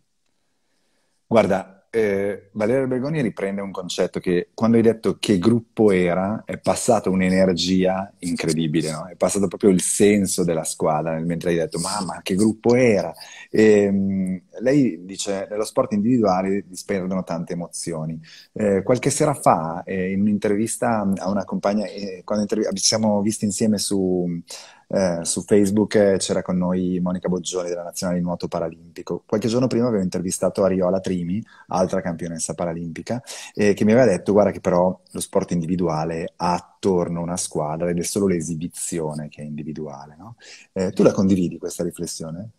Guarda, eh, Valerio Bergoni riprende un concetto che quando hai detto che gruppo era, è passata un'energia incredibile, no? è passato proprio il senso della squadra, mentre hai detto mamma che gruppo era. E, ehm, lei dice, nello sport individuale disperdono tante emozioni. Eh, qualche sera fa, eh, in un'intervista a una compagna, eh, quando interv- ci siamo visti insieme su eh, su Facebook eh, c'era con noi Monica Boggioni della Nazionale di Nuoto Paralimpico. Qualche giorno prima avevo intervistato Ariola Trimi, altra campionessa paralimpica, eh, che mi aveva detto guarda che però lo sport individuale ha attorno una squadra ed è solo l'esibizione che è individuale. No? Eh, tu la condividi questa riflessione?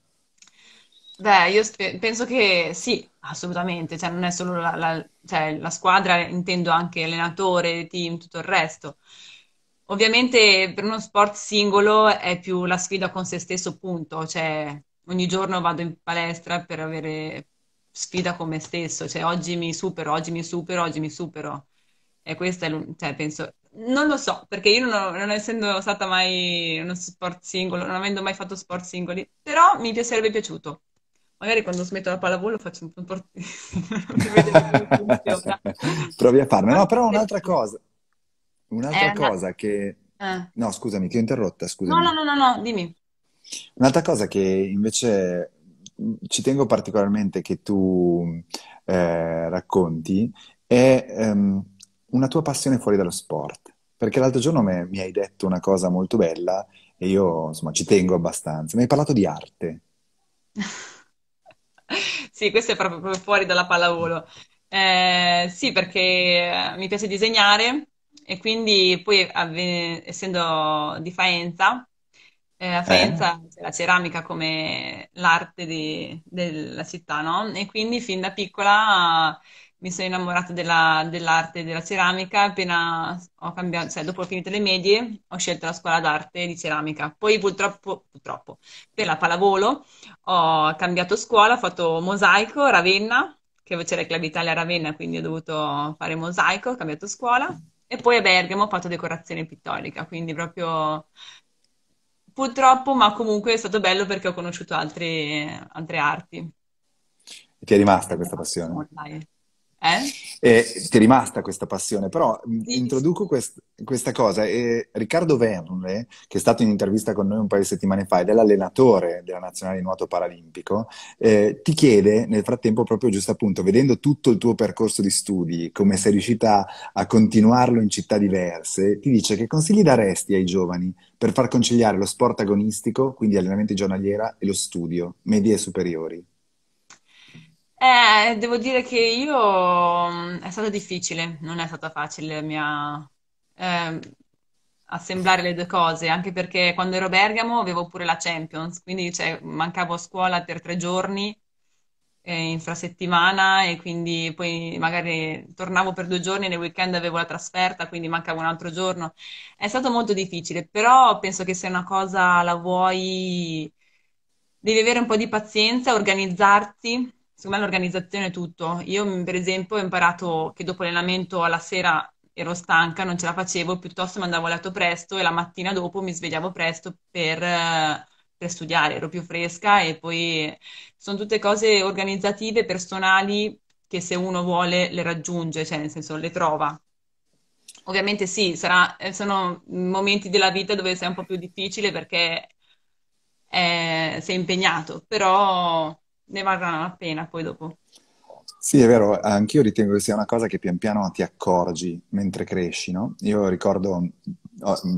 Beh, io eh, penso che sì, assolutamente, cioè, non è solo la, la, cioè, la squadra, intendo anche allenatore, team, tutto il resto. Ovviamente per uno sport singolo è più la sfida con se stesso, punto. Cioè, ogni giorno vado in palestra per avere sfida con me stesso. Cioè, oggi mi supero, oggi mi supero, oggi mi supero. E questo è, cioè, penso, non lo so, perché io non, ho, non, essendo stata mai uno sport singolo, non avendo mai fatto sport singoli, però mi sarebbe piaciuto. Magari quando smetto la pallavolo faccio un po' [LAUGHS] [LAUGHS] [LAUGHS] Provi a farne. No, però eh, un'altra cosa. Un'altra eh, cosa che... Eh. No, scusami, ti ho interrotta, scusami. No, no, no, no, dimmi. Un'altra cosa che invece ci tengo particolarmente che tu eh, racconti è ehm, una tua passione fuori dallo sport. Perché l'altro giorno mi hai detto una cosa molto bella e io insomma ci tengo abbastanza. Mi hai parlato di arte. [LAUGHS] sì, questo è proprio fuori dalla pallavolo. Eh, sì, perché mi piace disegnare e quindi poi avven- essendo di Faenza, eh, a Faenza eh. c'è la ceramica come l'arte di, della città, no? E quindi fin da piccola eh, mi sono innamorata della, dell'arte della ceramica, appena ho cambiato, cioè dopo ho finito le medie ho scelto la scuola d'arte di ceramica. Poi purtroppo, purtroppo per la pallavolo ho cambiato scuola, ho fatto mosaico, Ravenna, che c'era il Club Italia a Ravenna, quindi ho dovuto fare mosaico, ho cambiato scuola. E poi a Bergamo ho fatto decorazione pittorica, quindi proprio purtroppo, ma comunque è stato bello perché ho conosciuto altri, altre arti. E ti è rimasta questa passione? Dai. Eh? Eh, ti è rimasta questa passione, però sì, introduco quest- questa cosa. Eh, Riccardo Verne, che è stato in intervista con noi un paio di settimane fa ed è l'allenatore della nazionale di nuoto paralimpico, eh, ti chiede nel frattempo, proprio giusto appunto, vedendo tutto il tuo percorso di studi, come sei riuscita a continuarlo in città diverse, ti dice che consigli daresti ai giovani per far conciliare lo sport agonistico, quindi allenamento giornaliera, e lo studio, medie e superiori? Eh, devo dire che io mm, è stato difficile, non è stata facile mia ehm, assemblare le due cose, anche perché quando ero a Bergamo avevo pure la Champions, quindi cioè, mancavo a scuola per tre giorni eh, infrasettimana e quindi poi magari tornavo per due giorni e nel weekend avevo la trasferta, quindi mancavo un altro giorno. È stato molto difficile, però penso che se una cosa la vuoi devi avere un po' di pazienza, organizzarti secondo me l'organizzazione è tutto. Io, mm, per esempio, ho imparato che dopo l'allenamento alla sera ero stanca, non ce la facevo, piuttosto mi andavo a letto presto e la mattina dopo mi svegliavo presto per, eh, per studiare, ero più fresca e poi sono tutte cose organizzative, personali, che se uno vuole le raggiunge, cioè nel senso le trova. Ovviamente sì, sarà, eh, sono momenti della vita dove sei un po' più difficile perché eh, sei impegnato, però ne valga la pena poi dopo. Sì, è vero, anch'io ritengo che sia una cosa che pian piano ti accorgi mentre cresci, no? Io ricordo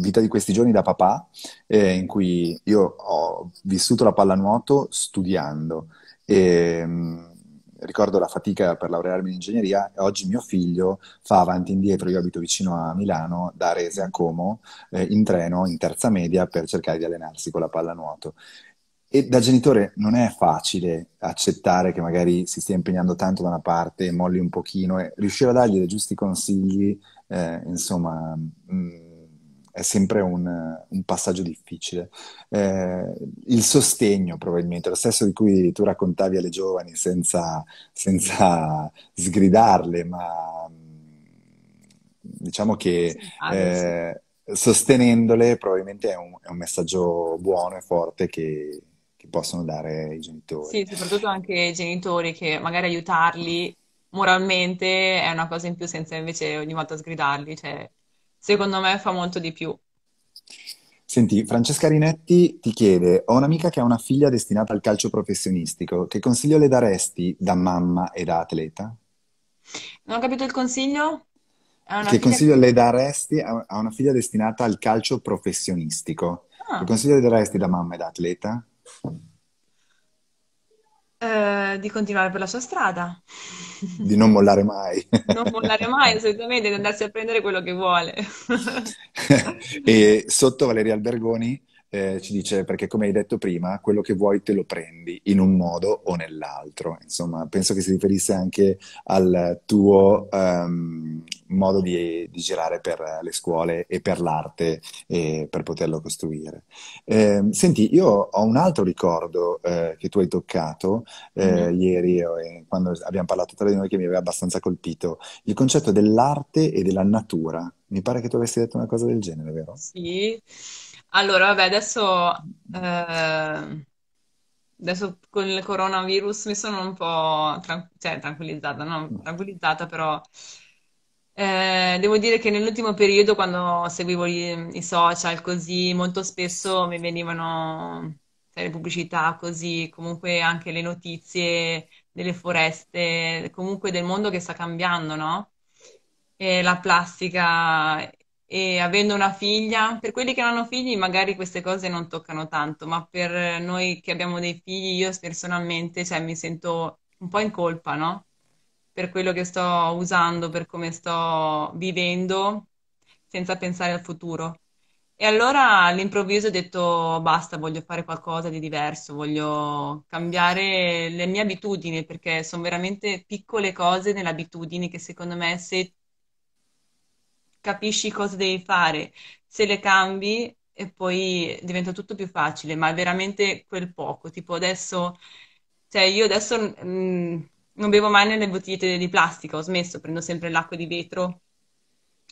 vita di questi giorni da papà, eh, in cui io ho vissuto la pallanuoto studiando e ehm, ricordo la fatica per laurearmi in ingegneria e oggi mio figlio fa avanti e indietro, io abito vicino a Milano, da Rese a Como, eh, in treno, in terza media, per cercare di allenarsi con la pallanuoto. E da genitore non è facile accettare che magari si stia impegnando tanto da una parte e molli un pochino e riuscire a dargli i giusti consigli, eh, insomma, mh, mm, è sempre un, un passaggio difficile. Eh, il sostegno, probabilmente, lo stesso di cui tu raccontavi alle giovani senza, senza sgridarle, ma mm, diciamo che ah, eh, sostenendole probabilmente è un, è un messaggio buono e forte che, possono dare i genitori. Sì, soprattutto anche i genitori che magari aiutarli moralmente è una cosa in più senza invece ogni volta sgridarli, cioè, secondo me fa molto di più. Senti, Francesca Rinetti ti chiede, ho un'amica che ha una figlia destinata al calcio professionistico, che consiglio le daresti da mamma e da atleta? Non ho capito il consiglio? Che consiglio che... le daresti a una figlia destinata al calcio professionistico? Ah. Che consiglio le daresti da mamma e da atleta? Eh, di continuare per la sua strada. Di non mollare mai. [LAUGHS] non mollare mai, assolutamente, di andarsi a prendere quello che vuole. [LAUGHS] e sotto Valeria Albergoni eh, ci dice, perché come hai detto prima, quello che vuoi te lo prendi in un modo o nell'altro. Insomma, penso che si riferisse anche al tuo... Um, modo di, di, girare per le scuole e per l'arte e per poterlo costruire. Eh, senti, io ho un altro ricordo eh, che tu hai toccato eh, mm-hmm. ieri eh, quando abbiamo parlato tra di noi che mi aveva abbastanza colpito, il concetto dell'arte e della natura. Mi pare che tu avessi detto una cosa del genere, vero? Sì. Allora, vabbè, adesso eh, adesso con il coronavirus mi sono un po' tran- cioè, tranquillizzata, no? Mm. tranquillizzata, però eh, devo dire che nell'ultimo periodo, quando seguivo i, i social così, molto spesso mi venivano le pubblicità così, comunque anche le notizie delle foreste, comunque del mondo che sta cambiando, no? E la plastica e avendo una figlia, per quelli che non hanno figli magari queste cose non toccano tanto, ma per noi che abbiamo dei figli, io personalmente, cioè, mi sento un po' in colpa, no? per quello che sto usando, per come sto vivendo, senza pensare al futuro. E allora all'improvviso ho detto basta, voglio fare qualcosa di diverso, voglio cambiare le mie abitudini perché sono veramente piccole cose nell'abitudine che secondo me se capisci cosa devi fare, se le cambi e poi diventa tutto più facile, ma è veramente quel poco, tipo adesso, cioè io adesso mh, mhmm, non bevo mai nelle bottigliette di plastica, ho smesso, prendo sempre l'acqua di vetro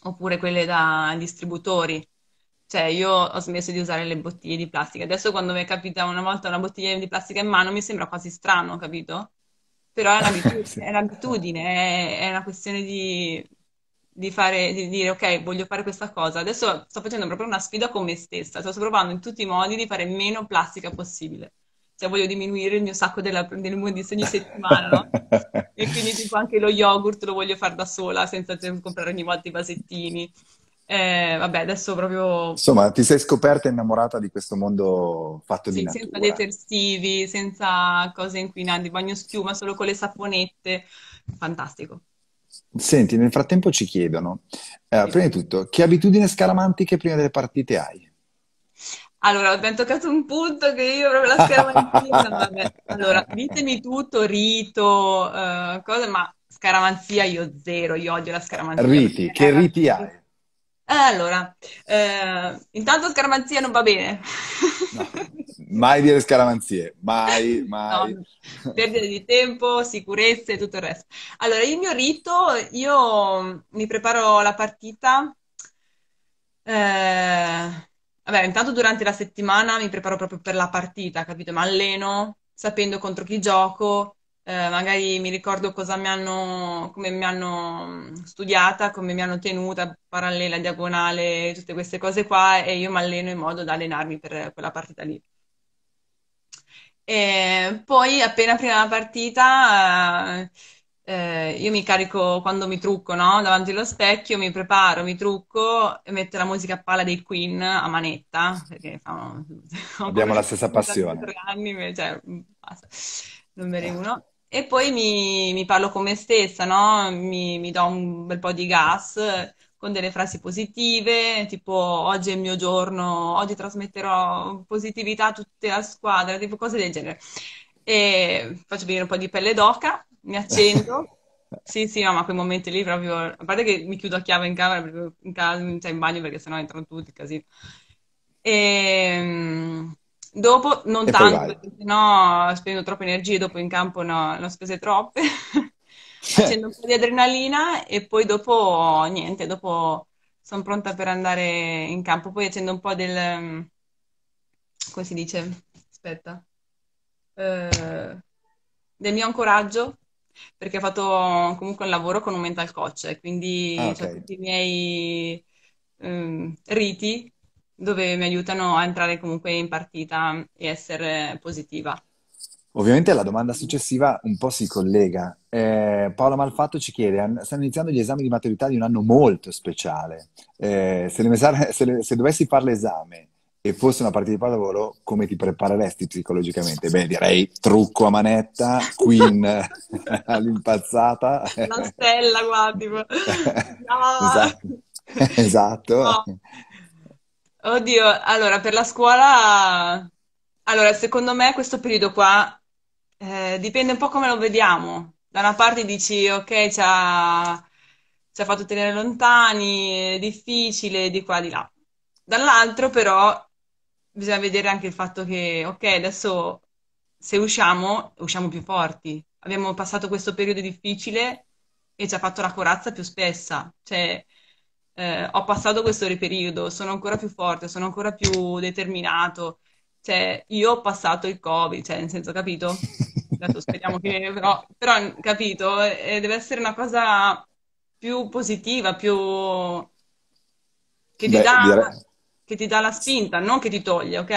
oppure quelle da distributori. Cioè, io ho smesso di usare le bottiglie di plastica. Adesso quando mi è capita una volta una bottiglia di plastica in mano mi sembra quasi strano, capito? Però è l'abitudine, [LAUGHS] sì. è, l'abitudine è, è, una questione di, di, fare, di dire ok, voglio fare questa cosa. Adesso sto facendo proprio una sfida con me stessa, sto provando in tutti i modi di fare meno plastica possibile cioè voglio diminuire il mio sacco della, dell'immondizia ogni settimana, no? [LAUGHS] e quindi tipo anche lo yogurt lo voglio fare da sola senza comprare ogni volta i vasettini. Eh, vabbè, adesso proprio... Insomma, ti sei scoperta innamorata di questo mondo fatto sì, di natura. senza detersivi, senza cose inquinanti, bagno schiuma, solo con le saponette. Fantastico. Senti, nel frattempo ci chiedono, eh, sì. prima di tutto, che abitudini scaramantiche prima delle partite hai? Allora, abbiamo toccato un punto che io proprio la scaramanzia, vabbè. Allora, ditemi tutto, rito, uh, cose, ma scaramanzia io zero, io odio la scaramanzia. Riti, che ragazzi. riti hai? Eh, allora, eh, intanto scaramanzia non va bene. No, mai dire scaramanzie, mai, [LAUGHS] mai. No, perdere di tempo, sicurezza e tutto il resto. Allora, il mio rito, io mi preparo la partita... Eh, Vabbè, intanto durante la settimana mi preparo proprio per la partita, capito? Mi alleno, sapendo contro chi gioco, eh, magari mi ricordo cosa mi hanno, come mi hanno mm, studiata, come mi hanno tenuta, parallela, diagonale, tutte queste cose qua, e io mi alleno in modo da allenarmi per quella partita lì. E poi, appena prima della partita, eh, eh, io mi carico quando mi trucco, no? Davanti allo specchio, mi preparo, mi trucco e metto la musica a palla dei Queen a manetta, perché fanno... [LAUGHS] Abbiamo la stessa passione. Anni, cioè, mm, basta. Non me uno. E poi mi, mi, parlo con me stessa, no? Mi, mi do un bel po' di gas con delle frasi positive, tipo oggi è il mio giorno, oggi trasmetterò positività a tutta la squadra, tipo cose del genere. E faccio venire un po' di pelle d'oca mi accendo. Sì, sì, no, ma quei momenti lì proprio... A parte che mi chiudo a chiave in camera, in, casa, cioè in bagno, perché sennò entrano tutti, casino. E... Ehm, dopo, non e tanto, perché sennò spendo troppe energie, dopo in campo no, ne spese troppe. [LAUGHS] Accendo un po' di adrenalina e poi dopo, niente, dopo sono pronta per andare in campo. Poi accendo un po' del... come si dice? Aspetta. Uh, del mio ancoraggio perché ho fatto comunque un lavoro con un mental coach, quindi ah, okay. ho tutti i miei um, riti dove mi aiutano a entrare comunque in partita e essere positiva. Ovviamente la domanda successiva un po' si collega. Eh, Paola Malfatto ci chiede, stanno iniziando gli esami di maturità di un anno molto speciale. Eh, se, le se, le, se dovessi fare l'esame e fosse una partita di pallavolo, come ti prepareresti psicologicamente? Beh, direi trucco a manetta, Queen [LAUGHS] all'impazzata. La stella, guardi. [LAUGHS] No. Esatto. esatto. No. Oddio, allora, per la scuola... Allora, secondo me questo periodo qua eh, dipende un po' come lo vediamo. Da una parte dici, ok, ci ha, ci ha fatto tenere lontani, è difficile, di qua, di là dall'altro però bisogna vedere anche il fatto che, ok, adesso se usciamo, usciamo più forti. Abbiamo passato questo periodo difficile e ci ha fatto la corazza più spessa. Cioè, eh, ho passato questo periodo, sono ancora più forte, sono ancora più determinato. Cioè, io ho passato il Covid, cioè, nel senso, capito? Dato, speriamo che, però, però capito, eh, deve essere una cosa più positiva, più... che ti Beh, dà... Direi che ti dà la spinta, non che ti toglie, ok?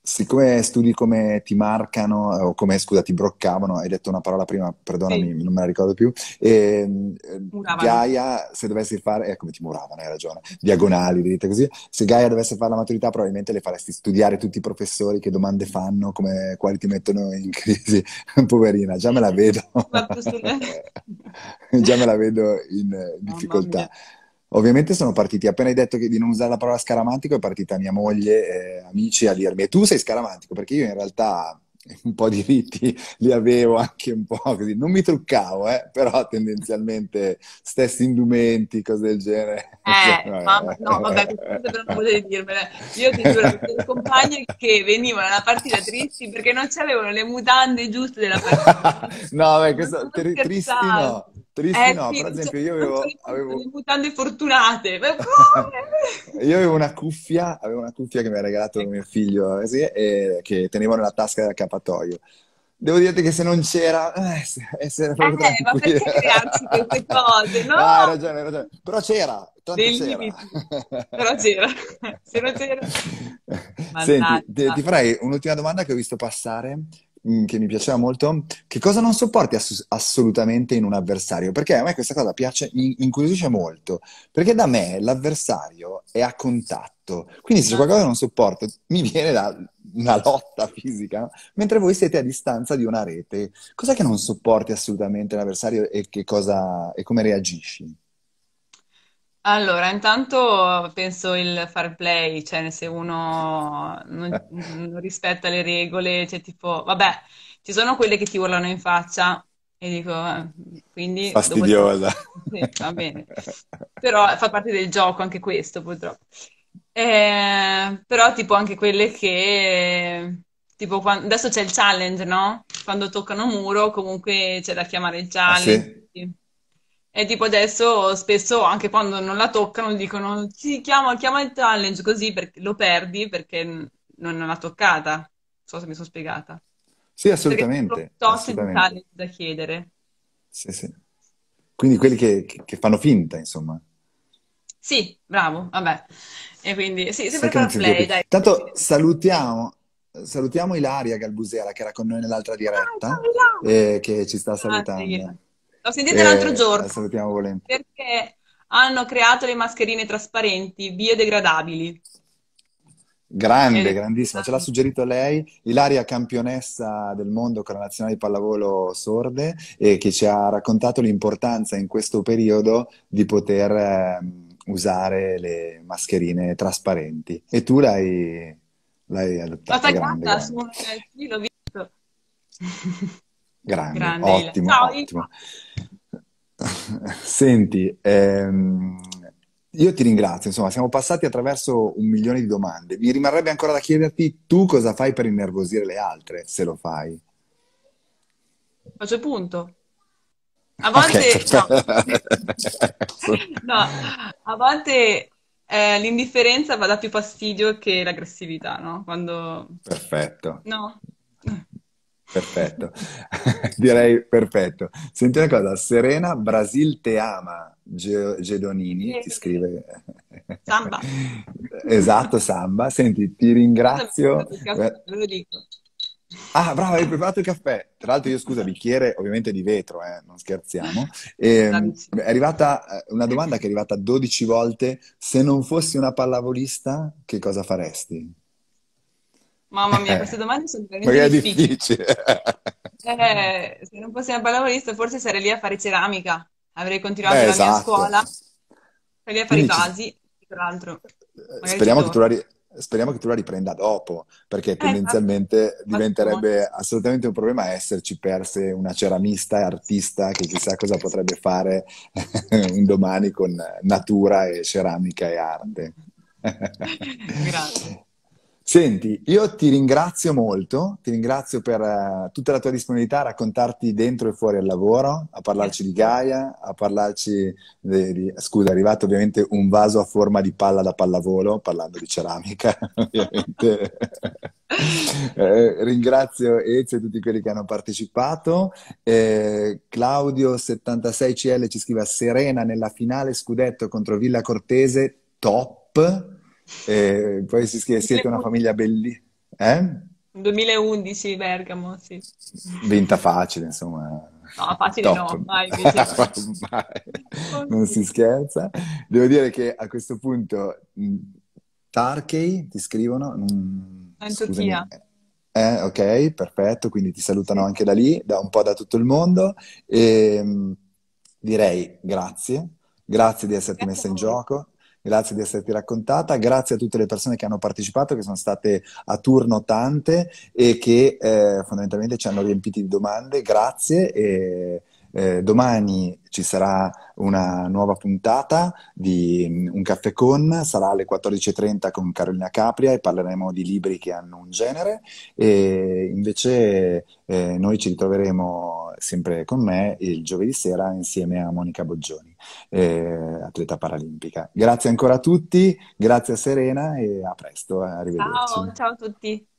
Siccome studi come ti marcano, eh, o come scusa, ti broccavano, hai detto una parola prima, perdonami, sì. non me la ricordo più. E, ehm, eh, Gaia, se dovessi fare, eh, come ti muravano, hai ragione, diagonali, dite così. Se Gaia dovesse fare la maturità, probabilmente le faresti studiare tutti i professori che domande fanno, come, quali ti mettono in [LAUGHS] crisi. Poverina, già me la vedo. [LAUGHS] già me la vedo in difficoltà. Ovviamente sono partiti, appena hai detto di non usare la parola scaramantico, è partita mia moglie, eh, amici a dirmi, e tu sei scaramantico, perché io in realtà [LAUGHS] un po' di riti li avevo anche un po' così, non mi truccavo, eh, però tendenzialmente stessi indumenti, cose del genere. Eh, [LAUGHS] cioè, mamma, no, eh. vabbè, non poter dirmela. Io ti giuro, ho compagni che venivano alla partita tristi perché non c'avevano le mutande giuste della partita. [LAUGHS] no, beh, questo, tri- tristi no Tristi eh, no, sì, per esempio io avevo... avevo... Le mutande fortunate! [LAUGHS] io avevo una cuffia, avevo una cuffia che mi ha regalato mio figlio, eh, sì, e, che tenevo nella tasca del capatoio. Devo dirti che se non c'era, eh, se eh, proprio eh, ma perché crearci queste [LAUGHS] cose, no? Ah, hai ragione, hai ragione. Però c'era, tanto c'era. [LAUGHS] Però c'era, se non c'era. Senti, ti, ti farei un'ultima domanda che ho visto passare Mm, che mi piaceva molto, che cosa non sopporti ass- assolutamente in un avversario? Perché a me questa cosa piace, mi incuriosisce molto, perché da me l'avversario è a contatto, quindi se c'è qualcosa che non sopporto mi viene da una lotta fisica, no? mentre voi siete a distanza di una rete, cosa che non sopporti assolutamente l'avversario e, cosa, e come reagisci? Allora, intanto penso il fair play, cioè se uno non, eh. non rispetta le regole, cioè tipo, vabbè, ci sono quelle che ti urlano in faccia e dico, eh, quindi... Fastidiosa. Dopo... [LAUGHS] Sì, va bene. Però fa parte del gioco anche questo, purtroppo. Eh, però tipo anche quelle che... Tipo, quando... adesso c'è il challenge, no? Quando toccano muro, comunque c'è da chiamare il challenge. Ah, sì? E tipo adesso spesso anche quando non la toccano dicono sì, chiama, chiama il challenge così perché lo perdi perché non, l'ha toccata. Non so se mi sono spiegata. Sì, assolutamente. Tossi assolutamente. challenge da chiedere. Sì, sì. Quindi quelli che, che fanno finta, insomma. Sì, bravo, vabbè. E quindi sì, sempre far play, dai. Tanto salutiamo, salutiamo Ilaria Galbusera che era con noi nell'altra diretta, ah, eh, che ci sta salutando. Ah, sì. L'ho sentita l'altro eh, giorno. salutiamo volentieri. Perché hanno creato le mascherine trasparenti, biodegradabili. Grande, eh, grandissima, ce l'ha ah. suggerito lei, Ilaria campionessa del mondo con la nazionale di pallavolo sorde e che ci ha raccontato l'importanza in questo periodo di poter eh, usare le mascherine trasparenti. E tu l'hai, l'hai adottata. L'ho attaccata, grande, grande. Eh, sì, l'ho visto. [LAUGHS] Grande, Grande ottimo, Ciao, ottimo. Senti, ehm, io ti ringrazio, insomma, siamo passati attraverso un milione di domande. Mi rimarrebbe ancora da chiederti tu cosa fai per innervosire le altre, se lo fai. Faccio il punto. A volte, okay, no. [LAUGHS] no, a volte eh, l'indifferenza va da più fastidio che l'aggressività, no? Quando... Perfetto. No, Perfetto, [LAUGHS] direi perfetto. Senti una cosa, Serena Brasil te ama, Ge- Gedonini sì, ti scrive. Samba. [LAUGHS] esatto, Samba. Senti, ti ringrazio. Caffè, lo dico. Ah, bravo, hai preparato il caffè. Tra l'altro io, scusa, bicchiere ovviamente di vetro, eh, non scherziamo. E, ehm, è arrivata eh, una domanda che è arrivata 12 volte. Se non fossi una pallavolista, che cosa faresti? Mamma mia, eh, queste domande sono veramente difficili. difficile. [LAUGHS] Eh, se non fossi una pallavolista, forse sarei lì a fare ceramica. Avrei continuato eh, la esatto. mia scuola. Sarei lì a fare i vasi, tra l'altro. Speriamo che, la, speriamo che, tu la riprenda dopo, perché eh, tendenzialmente esatto. diventerebbe assolutamente un problema esserci perse una ceramista e artista che chissà cosa potrebbe fare [LAUGHS] un domani con natura e ceramica e arte. [LAUGHS] Grazie. Senti, io ti ringrazio molto, ti ringrazio per eh, tutta la tua disponibilità a raccontarti dentro e fuori al lavoro, a parlarci di Gaia, a parlarci di, di... Scusa, è arrivato ovviamente un vaso a forma di palla da pallavolo, parlando di ceramica, [LAUGHS] ovviamente. [LAUGHS] eh, ringrazio Ezio e tutti quelli che hanno partecipato. Eh, Claudio76CL ci scrive Serena nella finale scudetto contro Villa Cortese, top e poi si scrive, siete una famiglia bellissima. Eh? 2011 Bergamo, sì. Vinta facile, insomma. No, facile Top. no, [LAUGHS] mai, non si scherza. Devo dire che a questo punto mm, Tarkey ti scrivono. In Turchia. Eh, ok, perfetto, quindi ti salutano anche da lì, da un po' da tutto il mondo. E, ehm, direi grazie, grazie di esserti grazie messa in gioco grazie di esserti raccontata, grazie a tutte le persone che hanno partecipato, che sono state a turno tante e che eh, fondamentalmente ci hanno riempiti di domande, grazie e eh, domani ci sarà una nuova puntata di mm, Un caffè con, sarà alle 14.30 con Carolina Capria e parleremo di libri che hanno un genere e invece eh, noi ci ritroveremo sempre con me il giovedì sera insieme a Monica Boggioni, eh, atleta paralimpica. Grazie ancora a tutti, grazie a Serena e a presto, arrivederci. Ciao, ciao a tutti.